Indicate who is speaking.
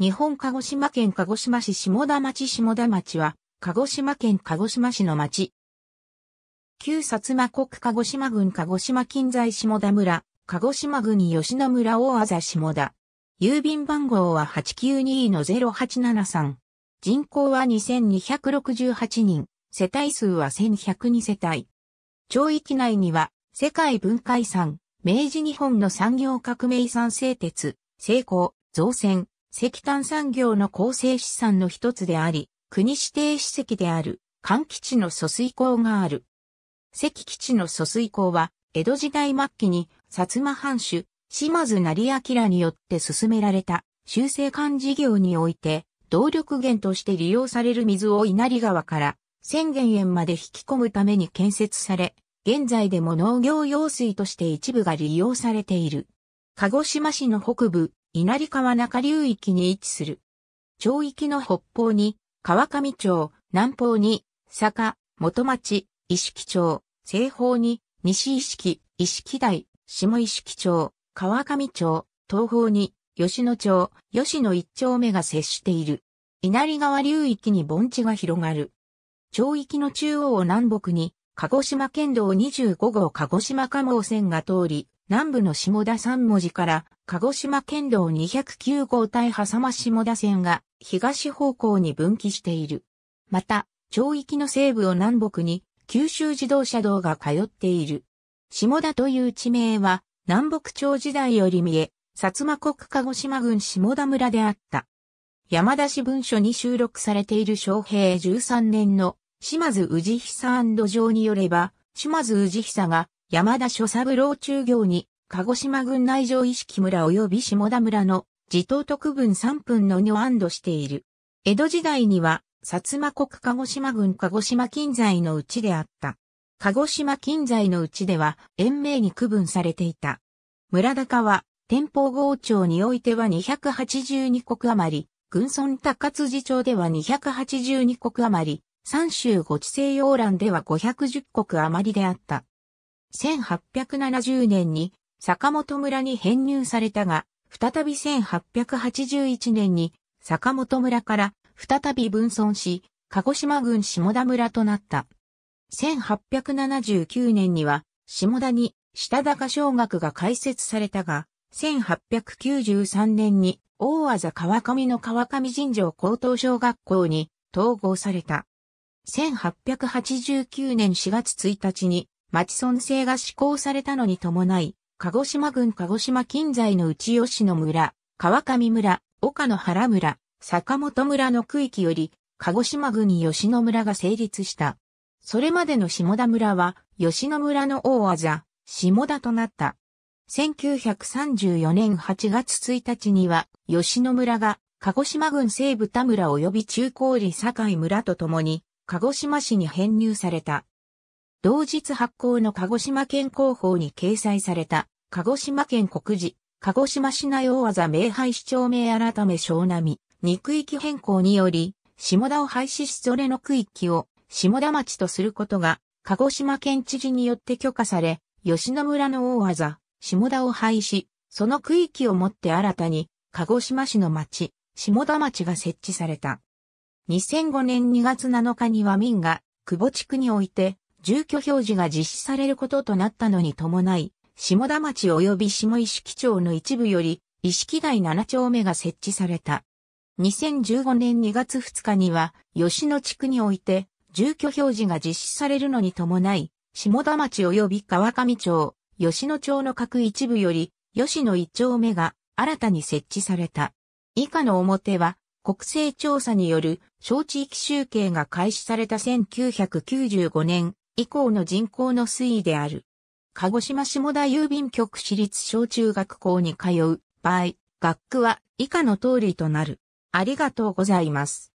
Speaker 1: 日本鹿児島県鹿児島市下田町下田町は、鹿児島県鹿児島市の町。旧薩摩国鹿児島郡鹿児島近在下田村、鹿児島郡吉野村大あ下田。郵便番号は892-0873。人口は2268人、世帯数は1102世帯。町域内には、世界文化遺産、明治日本の産業革命遺産製鉄、成功、造船、石炭産業の構成資産の一つであり、国指定史跡である、関基地の疎水港がある。石基地の疎水港は、江戸時代末期に、薩摩藩主、島津成明によって進められた、修正管事業において、動力源として利用される水を稲荷川から、千元園まで引き込むために建設され、現在でも農業用水として一部が利用されている。鹿児島市の北部、稲荷川中流域に位置する。町域の北方に、川上町、南方に、坂、元町、石木町、西方に、西石木、石木台、下石木町、川上町、東方に、吉野町、吉野一丁目が接している。稲荷川流域に盆地が広がる。町域の中央を南北に、鹿児島県道25号鹿児島加茂線が通り、南部の下田三文字から鹿児島県道209号対挟ま下田線が東方向に分岐している。また、町域の西部を南北に九州自動車道が通っている。下田という地名は南北朝時代より見え、薩摩国鹿児島郡下田村であった。山田市文書に収録されている昭平13年の島津氏久城によれば、島津氏久が山田諸三郎中行に、鹿児島郡内城意識村及び下田村の自頭特分三分の二を安堵している。江戸時代には、薩摩国鹿児島郡鹿児島近在のうちであった。鹿児島近在のうちでは、延命に区分されていた。村高は、天保郷町においては282国余り、軍村高辻町では282国余り、三州五地西洋欄では510国余りであった。1870年に坂本村に編入されたが、再び1881年に坂本村から再び分村し、鹿児島郡下田村となった。1879年には下田に下高小学が開設されたが、1893年に大和川上の川上神城高等小学校に統合された。1889年4月1日に町村制が施行されたのに伴い、鹿児島郡鹿児島近在の内吉野村、川上村、岡野原村、坂本村の区域より、鹿児島郡吉野村が成立した。それまでの下田村は、吉野村の大技、下田となった。1934年8月1日には、吉野村が、鹿児島郡西部田村及び中高里境村と共に、鹿児島市に編入された。同日発行の鹿児島県広報に掲載された、鹿児島県国事、鹿児島市内大技名廃市長名改め小並、2区域変更により、下田を廃止しそれの区域を下田町とすることが、鹿児島県知事によって許可され、吉野村の大技、下田を廃止、その区域をもって新たに、鹿児島市の町、下田町が設置された。2005年2月7日には民が、久保地区において、住居表示が実施されることとなったのに伴い、下田町及び下石木町の一部より、石木台7丁目が設置された。2015年2月2日には、吉野地区において、住居表示が実施されるのに伴い、下田町及び川上町、吉野町の各一部より、吉野一丁目が新たに設置された。以下の表は、国勢調査による小地域集計が開始された1995年以降の人口の推移である。鹿児島下田郵便局私立小中学校に通う場合、学区は以下の通りとなる。ありがとうございます。